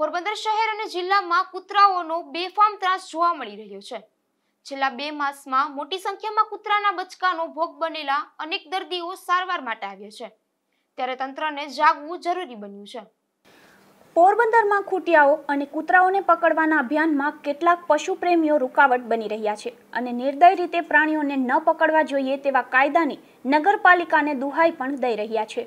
પોરબંદર શહેર અને જિલ્લામાં કૂતરાઓનો બેફામ ત્રાસ જોવા મળી રહ્યો છે છેલ્લા બે માસમાં મોટી સંખ્યામાં કૂતરાના બચકાનો ભોગ બનેલા અનેક દર્દીઓ સારવાર માટે આવ્યા છે ત્યારે તંત્રને જાગવું જરૂરી બન્યું છે પોરબંદરમાં ખૂટિયાઓ અને કૂતરાઓને પકડવાના અભિયાનમાં કેટલાક પશુપ્રેમીઓ રૂકાવટ બની રહ્યા છે અને નિર્દય રીતે પ્રાણીઓને ન પકડવા જોઈએ તેવા કાયદાની નગરપાલિકાને દુહાઈ પણ દઈ રહ્યા છે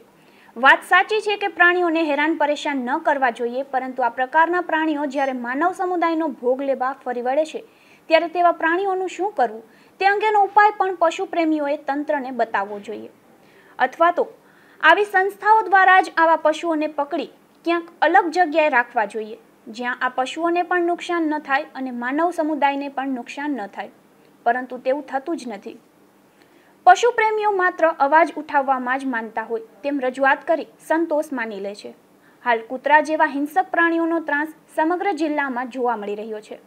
વાત સાચી છે કે પ્રાણીઓને હેરાન પરેશાન ન કરવા જોઈએ પરંતુ આ પ્રકારના પ્રાણીઓ જ્યારે માનવ સમુદાયનો ભોગ લેવા ફરી વળે છે ત્યારે તેવા પ્રાણીઓનું શું કરવું તે અંગેનો ઉપાય પણ પશુ પ્રેમીઓએ તંત્રને બતાવવો જોઈએ અથવા તો આવી સંસ્થાઓ દ્વારા જ આવા પશુઓને પકડી ક્યાંક અલગ જગ્યાએ રાખવા જોઈએ જ્યાં આ પશુઓને પણ નુકસાન ન થાય અને માનવ સમુદાયને પણ નુકસાન ન થાય પરંતુ તેવું થતું જ નથી પશુ પ્રેમીઓ માત્ર અવાજ ઉઠાવવામાં જ માનતા હોય તેમ રજૂઆત કરી સંતોષ માની લે છે હાલ કૂતરા જેવા હિંસક પ્રાણીઓનો ત્રાસ સમગ્ર જિલ્લામાં જોવા મળી રહ્યો છે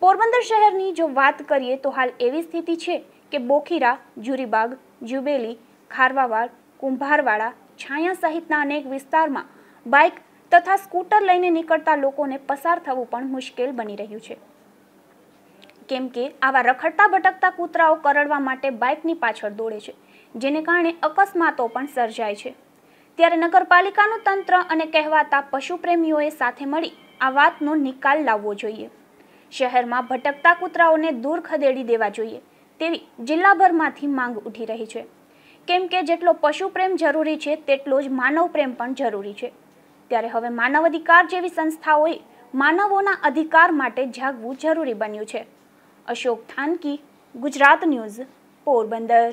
પોરબંદર શહેરની જો વાત કરીએ તો હાલ એવી સ્થિતિ છે કે બોખીરા જુરીબાગ જુબેલી ખારવાવાડ કુંભારવાડા છાયા સહિતના અનેક વિસ્તારમાં બાઇક તથા સ્કૂટર લઈને નીકળતા લોકોને પસાર થવું પણ મુશ્કેલ બની રહ્યું છે કેમ કે આવા રખડતા ભટકતા કૂતરાઓ કરડવા માટે બાઇકની પાછળ દોડે છે જેને કારણે અકસ્માતો પણ સર્જાય છે ત્યારે નગરપાલિકાનું તંત્ર અને કહેવાતા પશુપ્રેમીઓએ સાથે મળી આ વાતનો નિકાલ લાવવો જોઈએ શહેરમાં ભટકતા કૂતરાઓને દૂર ખદેડી દેવા જોઈએ તેવી જિલ્લાભરમાંથી માંગ ઉઠી રહી છે કેમ કે જેટલો પશુ પ્રેમ જરૂરી છે તેટલો જ માનવ પ્રેમ પણ જરૂરી છે ત્યારે હવે માનવ અધિકાર જેવી સંસ્થાઓએ માનવોના અધિકાર માટે જાગવું જરૂરી બન્યું છે અશોક થાનકી ગુજરાત ન્યૂઝ પોરબંદર